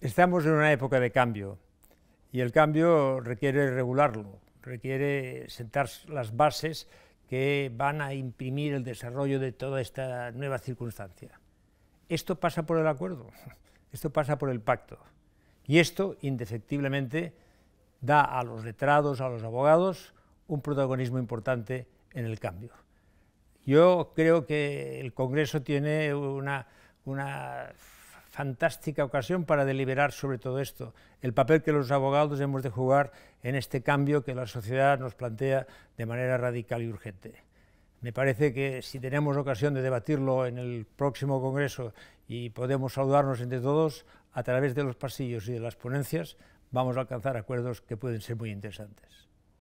Estamos en una época de cambio y el cambio requiere regularlo, requiere sentar las bases que van a imprimir el desarrollo de toda esta nueva circunstancia. Esto pasa por el acuerdo, esto pasa por el pacto y esto indefectiblemente da a los letrados, a los abogados, un protagonismo importante en el cambio. Yo creo que el Congreso tiene una, una fantástica ocasión para deliberar sobre todo esto, el papel que los abogados hemos de jugar en este cambio que la sociedad nos plantea de manera radical y urgente. Me parece que si tenemos ocasión de debatirlo en el próximo Congreso y podemos saludarnos entre todos a través de los pasillos y de las ponencias, vamos a alcanzar acuerdos que pueden ser muy interesantes.